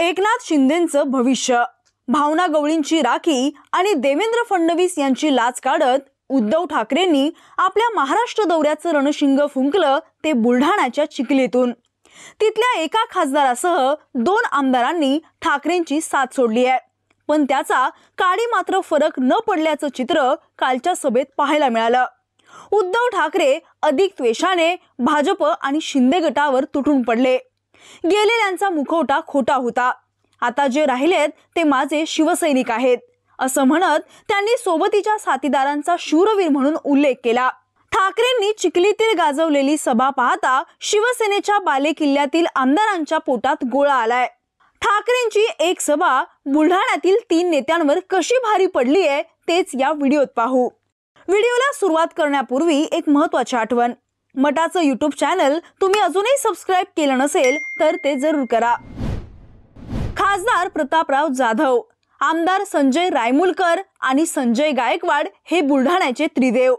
एकनाथ शिंदेचं भविष्य भावना गवळींची राखी आणि देवेंद्र फडणवीस यांची लाच काढत उद्धव ठाकरेंनी आपल्या महाराष्ट्र दौऱ्याचं रणशिंग फुंकलं ते बुलढाण्याच्या चिखलीतून तिथल्या एका खासदारासह दोन आमदारांनी ठाकरेंची साथ सोडली आहे पण त्याचा काळी मात्र फरक न पडल्याचं चित्र कालच्या सभेत पाहायला मिळालं उद्धव ठाकरे अधिक त्वेषाने भाजप आणि शिंदे गटावर तुटून पडले गेलेल्यांचा मुखवटा खोटा होता आता जे राहिलेत ते माझे शिवसैनिक आहेत असं म्हणत त्यांनी सोबतीच्या साथीदारांचा शूरवीर म्हणून उल्लेख केला ठाकरेंनी चिखलीतील गाजवलेली सभा पाहता शिवसेनेच्या बालेकिल्ल्यातील आमदारांच्या पोटात गोळा आलाय ठाकरेंची एक सभा बुलढाण्यातील तीन नेत्यांवर कशी भारी पडली आहे तेच या व्हिडिओत पाहू व्हिडिओला सुरुवात करण्यापूर्वी एक महत्वाची आठवण मटाचं युट्यूब चॅनल तुम्ही अजूनही सबस्क्राईब केलं नसेल तर ते जरूर करा खासदार प्रतापराव जाधव आमदार संजय रायमुलकर आणि संजय गायकवाड हे बुलढाण्याचे त्रिदेव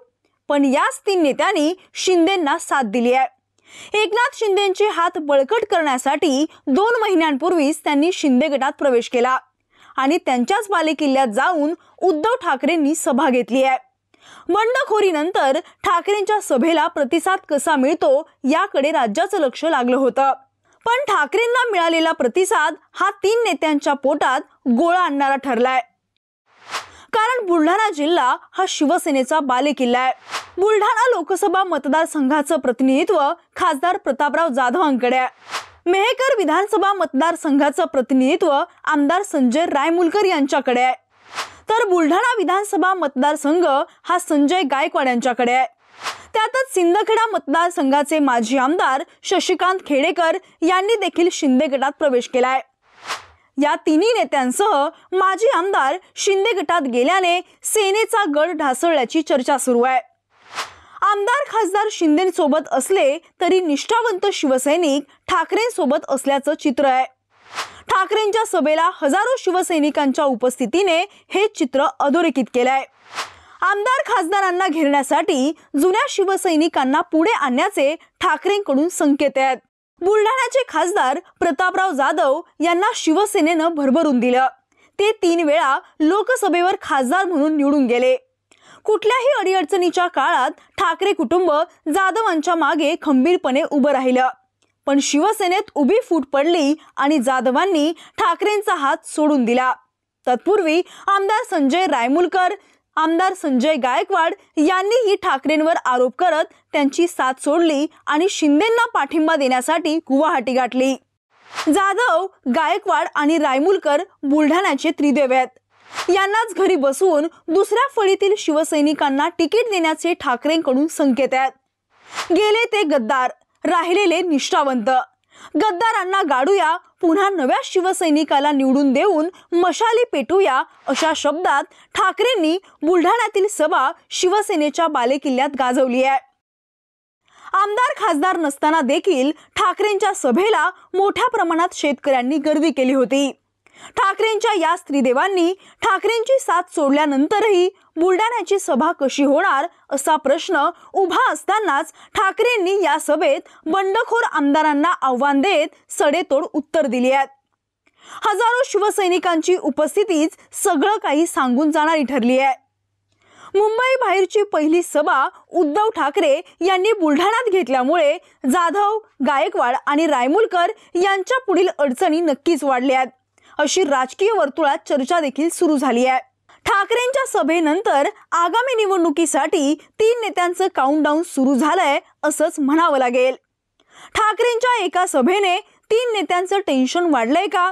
पण याच तीन नेत्यांनी शिंदेंना साथ दिली आहे एकनाथ शिंदेचे हात बळकट करण्यासाठी दोन महिन्यांपूर्वीच त्यांनी शिंदे गटात प्रवेश केला आणि त्यांच्याच बालेकिल्ल्यात जाऊन उद्धव ठाकरेंनी सभा घेतली आहे बंडखोरीनंतर ठाकरेंच्या सभेला प्रतिसाद कसा मिळतो याकडे राज्याचं लक्ष लागलं होतं पण ठाकरेंना मिळालेला प्रतिसाद हा तीन नेत्यांच्या पोटात गोळा आणणारा ठरलाय कारण बुलढाणा जिल्हा हा शिवसेनेचा बालेकिल्ला आहे बुलढाणा लोकसभा मतदारसंघाचं प्रतिनिधित्व खासदार प्रतापराव जाधवांकडे आहे मेहकर विधानसभा मतदारसंघाचं प्रतिनिधित्व आमदार संजय रायमुलकर यांच्याकडे आहे तर बुलढाणा विधानसभा मतदारसंघ हा संजय गायकवाड यांच्याकडे आहे त्यातच सिंदखेडा मतदारसंघाचे माजी आमदार शशिकांत खेडेकर यांनी देखील शिंदे गटात प्रवेश केलाय या तिन्ही नेत्यांसह माजी आमदार शिंदे गटात गेल्याने सेनेचा गड ढासळल्याची चर्चा सुरू आहे आमदार खासदार शिंदेसोबत असले तरी निष्ठावंत शिवसैनिक ठाकरेंसोबत असल्याचं चित्र आहे ठाकरेंच्या सभेला हजारो शिवसैनिकांच्या उपस्थितीने हे चित्र अधोरेखित केलंय आहे आमदार खासदारांना घेरण्यासाठी जुन्या शिवसैनिकांना पुढे आणण्याचे ठाकरेंकडून संकेत आहेत बुलढाण्याचे खासदार प्रतापराव जाधव यांना शिवसेनेनं भरभरून दिलं ते तीन वेळा लोकसभेवर खासदार म्हणून निवडून गेले कुठल्याही अडीअडचणीच्या काळात ठाकरे कुटुंब जाधवांच्या मागे खंबीरपणे उभं राहिलं पण शिवसेनेत उभी फूट पडली आणि जाधवांनी ठाकरेंचा हात सोडून दिला तत्पूर्वी आमदार संजय रायमुलकर आमदार संजय गायकवाड यांनीही ठाकरेंवर आरोप करत त्यांची साथ सोडली आणि शिंदेंना पाठिंबा देण्यासाठी गुवाहाटी गाठली जाधव गायकवाड आणि रायमुलकर बुलढाण्याचे त्रिदेव आहेत यांनाच घरी बसवून दुसऱ्या फळीतील शिवसैनिकांना तिकीट देण्याचे ठाकरेंकडून संकेत आहेत गेले ते गद्दार राहिलेले निष्ठावंत गद्दारांना गाडूया पुन्हा नव्या शिवसैनिकाला निवडून देऊन मशाली पेटूया अशा शब्दात ठाकरेंनी बुलढाण्यातील सभा शिवसेनेच्या बालेकिल्ल्यात गाजवली आहे आमदार खासदार नसताना देखील ठाकरेंच्या सभेला मोठ्या प्रमाणात शेतकऱ्यांनी गर्दी केली होती ठाकरेंच्या या स्त्रीदेवांनी ठाकरेंची साथ सोडल्यानंतरही बुलढाण्याची सभा कशी होणार असा प्रश्न उभा असतानाच ठाकरेंनी या सभेत बंडखोर आमदारांना आव्हान देत सडेतोड उत्तर दिली आहेत हजारो शिवसैनिकांची उपस्थितीच सगळं काही सांगून जाणारी ठरली आहे मुंबई बाहेरची पहिली सभा उद्धव ठाकरे यांनी बुलढाण्यात घेतल्यामुळे जाधव गायकवाड आणि रायमुलकर यांच्या पुढील अडचणी नक्कीच वाढल्या आहेत अशी राजकीय वर्तुळात चर्चा देखील सुरू झाली आहे ठाकरेंच्या सभेनंतर आगामी निवडणुकीसाठी तीन नेत्यांचं काउंटडाऊन सुरू झालंय असंच म्हणावं लागेल ठाकरेंच्या एका सभेने तीन नेत्यांचं टेन्शन वाढलंय का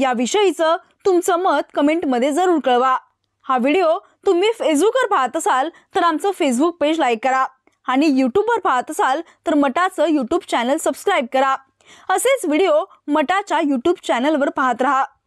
याविषयीचं तुमचं मत कमेंटमध्ये जरूर कळवा हा व्हिडिओ तुम्ही फेसबुकवर पाहत असाल तर आमचं फेसबुक पेज लाईक करा आणि यूट्यूबवर पाहत असाल तर मटाचं यूट्यूब चॅनल सबस्क्राईब करा असेच व्हिडिओ मटाच्या यूट्यूब चॅनलवर पाहत राहा